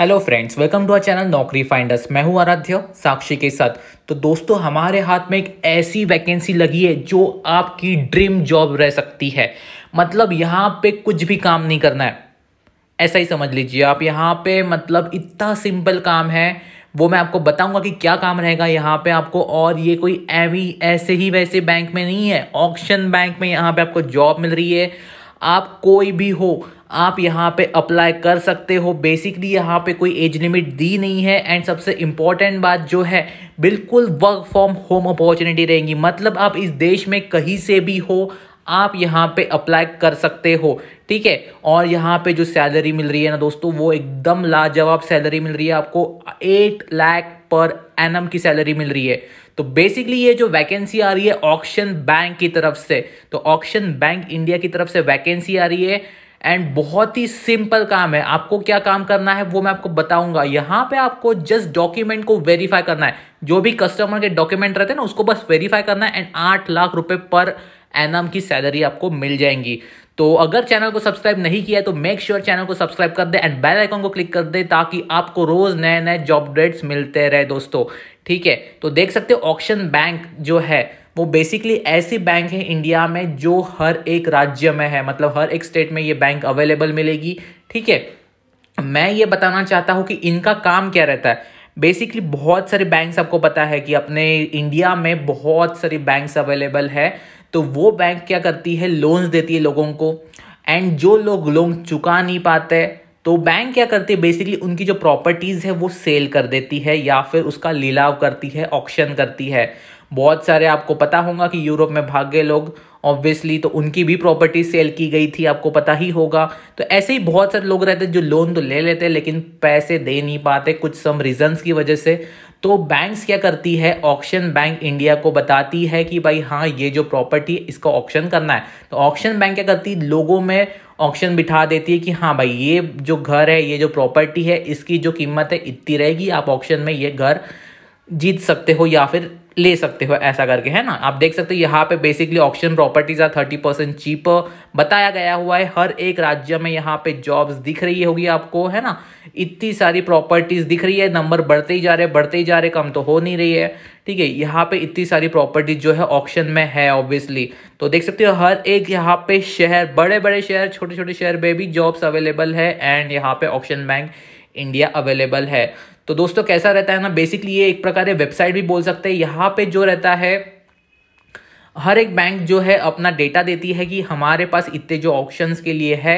hello friends welcome to our channel Naukri finders मैं हूं आराध्य साक्षी के साथ तो दोस्तों हमारे हाथ में एक ऐसी वैकेंसी लगी है जो आपकी ड्रीम जॉब रह सकती है मतलब यहाँ पे कुछ भी काम नहीं करना है ऐसा ही समझ लीजिए आप यहाँ पे मतलब इतना सिंपल काम है वो मैं आपको बताऊंगा कि क्या काम रहेगा यहाँ पे आपको और ये कोई एवी ऐसे ही वैसे बैंक में नहीं है ऑप्शन बैंक में यहाँ पे आपको जॉब मिल रही है आप कोई भी हो आप यहाँ पे अप्लाई कर सकते हो बेसिकली यहाँ पे कोई एज लिमिट दी नहीं है एंड सबसे इम्पॉर्टेंट बात जो है बिल्कुल वर्क फ्रॉम होम अपॉर्चुनिटी रहेंगी मतलब आप इस देश में कहीं से भी हो आप यहाँ पे अप्लाई कर सकते हो ठीक है और यहाँ पे जो सैलरी मिल रही है ना दोस्तों वो एकदम लाजवाब सैलरी मिल रही है आपको एट लाख पर एन की सैलरी मिल रही है तो बेसिकली ये जो वैकेंसी आ रही है ऑक्शन बैंक की तरफ से तो ऑक्शन बैंक इंडिया की तरफ से वैकेंसी आ रही है एंड बहुत ही सिंपल काम है आपको क्या काम करना है वो मैं आपको बताऊंगा यहाँ पे आपको जस्ट डॉक्यूमेंट को वेरीफाई करना है जो भी कस्टमर के डॉक्यूमेंट रहते हैं ना उसको बस वेरीफाई करना है एंड आठ लाख रुपए पर एनम की सैलरी आपको मिल जाएंगी तो अगर चैनल को सब्सक्राइब नहीं किया है तो मेक श्योर sure चैनल को सब्सक्राइब कर दे एंड बेल आइकन को क्लिक कर दे ताकि आपको रोज नए नए जॉब अपडेट्स मिलते रहे दोस्तों ठीक है तो देख सकते हो ऑप्शन बैंक जो है वो बेसिकली ऐसे बैंक है इंडिया में जो हर एक राज्य में है मतलब हर एक स्टेट में ये बैंक अवेलेबल मिलेगी ठीक है मैं ये बताना चाहता हूँ कि इनका काम क्या रहता है बेसिकली बहुत सारे बैंक आपको पता है कि अपने इंडिया में बहुत सारी बैंक्स अवेलेबल है तो वो बैंक क्या करती है लोन्स देती है लोगों को एंड जो लोग लोन चुका नहीं पाते तो बैंक क्या करती है बेसिकली उनकी जो प्रॉपर्टीज़ है वो सेल कर देती है या फिर उसका लीलाव करती है ऑक्शन करती है बहुत सारे आपको पता होगा कि यूरोप में भाग गए लोग ऑब्वियसली तो उनकी भी प्रॉपर्टी सेल की गई थी आपको पता ही होगा तो ऐसे ही बहुत सारे लोग रहते जो लोन तो ले लेते लेकिन पैसे दे नहीं पाते कुछ सम रीजंस की वजह से तो बैंक्स क्या करती है ऑक्शन बैंक इंडिया को बताती है कि भाई हाँ ये जो प्रॉपर्टी इसका ऑक्शन करना है तो ऑक्शन बैंक क्या करती है लोगों में ऑक्शन बिठा देती है कि हाँ भाई ये जो घर है ये जो प्रॉपर्टी है इसकी जो कीमत है इतनी रहेगी आप ऑक्शन में ये घर जीत सकते हो या फिर ले सकते हो ऐसा करके है ना आप देख सकते हो यहाँ पे basically auction properties are thirty percent cheap बताया गया हुआ है हर एक राज्य में यहाँ पे जॉब्स दिख रही होगी आपको है ना इतनी सारी प्रॉपर्टीज दिख रही है नंबर बढ़ते ही जा रहे बढ़ते ही जा रहे कम तो हो नहीं रही है ठीक है यहाँ पे इतनी सारी प्रॉपर्टीज जो है ऑक्शन में है ऑब्वियसली तो देख सकते हो हर एक यहाँ पे शहर बड़े बड़े शहर छोटे छोटे शहर में भी जॉब्स अवेलेबल है एंड यहाँ पे ऑप्शन बैंक इंडिया अवेलेबल है तो दोस्तों कैसा रहता है ना बेसिकली ये एक प्रकार वेबसाइट भी बोल सकते हैं यहाँ पे जो रहता है हर एक बैंक जो है अपना डेटा देती है कि हमारे पास इतने जो ऑप्शंस के लिए है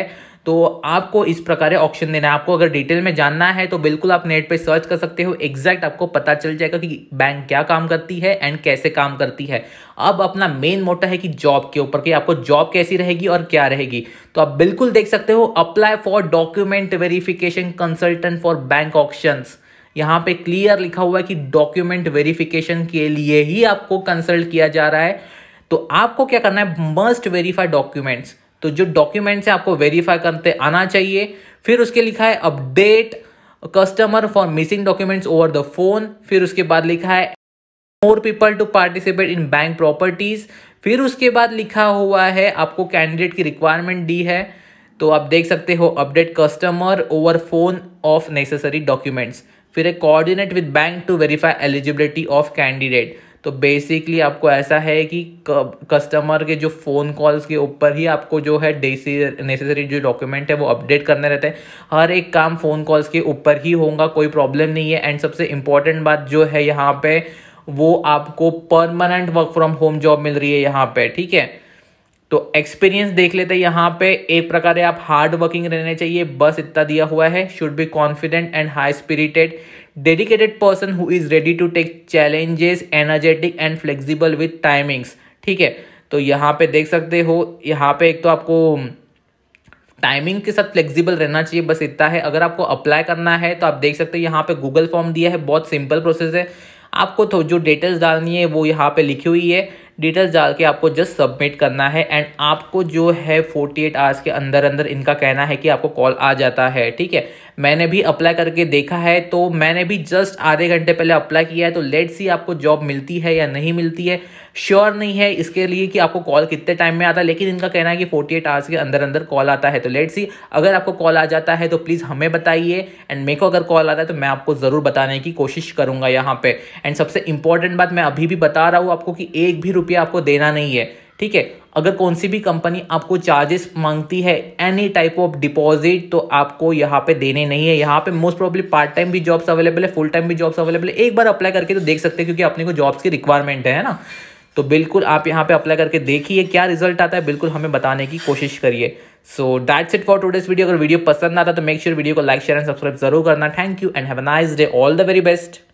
तो आपको इस प्रकार ऑप्शन देना है आपको अगर डिटेल में जानना है तो बिल्कुल आप नेट पे सर्च कर सकते हो एग्जैक्ट आपको पता चल जाएगा कि बैंक क्या काम करती है एंड कैसे काम करती है अब अपना मेन मोटा है कि जॉब के ऊपर कि आपको जॉब कैसी रहेगी और क्या रहेगी तो आप बिल्कुल देख सकते हो apply for document verification consultant for bank options यहाँ पे क्लियर लिखा हुआ है कि डॉक्यूमेंट वेरिफिकेशन के लिए ही आपको कंसल्ट किया जा रहा है तो आपको क्या करना है मस्ट वेरीफाई डॉक्यूमेंट्स तो जो डॉक्यूमेंट्स है आपको वेरीफाई करते आना चाहिए फिर उसके लिखा है update customer for missing documents over the phone फिर उसके बाद लिखा है more people to participate in bank properties फिर उसके बाद लिखा हुआ है आपको कैंडिडेट की रिक्वायरमेंट दी है तो आप देख सकते हो update customer over phone of necessary documents फिर a coordinate with bank to verify eligibility of candidate तो बेसिकली आपको ऐसा है कि कस्टमर के जो फ़ोन कॉल्स के ऊपर ही आपको जो है डेसी नेसेसरी जो डॉक्यूमेंट है वो अपडेट करने रहते हैं हर एक काम फ़ोन कॉल्स के ऊपर ही होगा कोई प्रॉब्लम नहीं है एंड सबसे इम्पॉर्टेंट बात जो है यहाँ पे वो आपको permanent work from home job मिल रही है यहाँ पे ठीक है तो एक्सपीरियंस देख लेते हैं यहाँ पे एक प्रकार आप हार्ड वर्किंग रहने चाहिए बस इतना दिया हुआ है should be confident and high spirited dedicated person who is ready to take challenges energetic and flexible with timings ठीक है तो यहाँ पे देख सकते हो यहाँ पे एक तो आपको टाइमिंग के साथ फ्लेक्सिबल रहना चाहिए बस इतना है अगर आपको अप्लाई करना है तो आप देख सकते हो यहाँ पे गूगल फॉर्म दिया है बहुत सिंपल प्रोसेस है आपको तो जो डिटेल्स डालनी है वो यहाँ पे लिखी हुई है डिटेल्स डाल के आपको जस्ट सबमिट करना है एंड आपको जो है 48 आवर्स के अंदर अंदर इनका कहना है कि आपको कॉल आ जाता है ठीक है मैंने भी अप्लाई करके देखा है तो मैंने भी जस्ट आधे घंटे पहले अप्लाई किया है तो लेट सी आपको जॉब मिलती है या नहीं मिलती है श्योर नहीं है इसके लिए कि आपको कॉल कितने टाइम में आता है लेकिन इनका कहना है कि 48 आवर्स के अंदर अंदर कॉल आता है तो लेट सी अगर आपको कॉल आ जाता है तो प्लीज़ हमें बताइए एंड मेरे को अगर कॉल आता है तो मैं आपको ज़रूर बताने की कोशिश करूँगा यहाँ पर एंड सबसे इंपॉर्टेंट बात मैं अभी भी बता रहा हूँ आपको कि एक भी रुपये रुपया आपको देना नहीं है ठीक है अगर कौन सी भी कंपनी आपको चार्जेस मांगती है एनी टाइप ऑफ डिपॉजिट तो आपको यहाँ पे देने नहीं है यहाँ पे मोस्ट प्रॉब्ली पार्ट टाइम भी जॉब्स अवेलेबल है फुल टाइम भी जॉब्स अवेलेबल है एक बार अप्लाई करके तो देख सकते हैं क्योंकि अपने को जॉब्स की रिक्वायरमेंट है ना तो बिल्कुल आप यहाँ पे अप्लाई करके देखिए क्या रिजल्ट आता है बिल्कुल हमें बताने की कोशिश करिए so that's it for today's video अगर वीडियो पसंद आता तो मेक श्योर वीडियो को लाइक शेयर एंड सब्सक्राइब जरूर करना thank you and have a nice day all the very best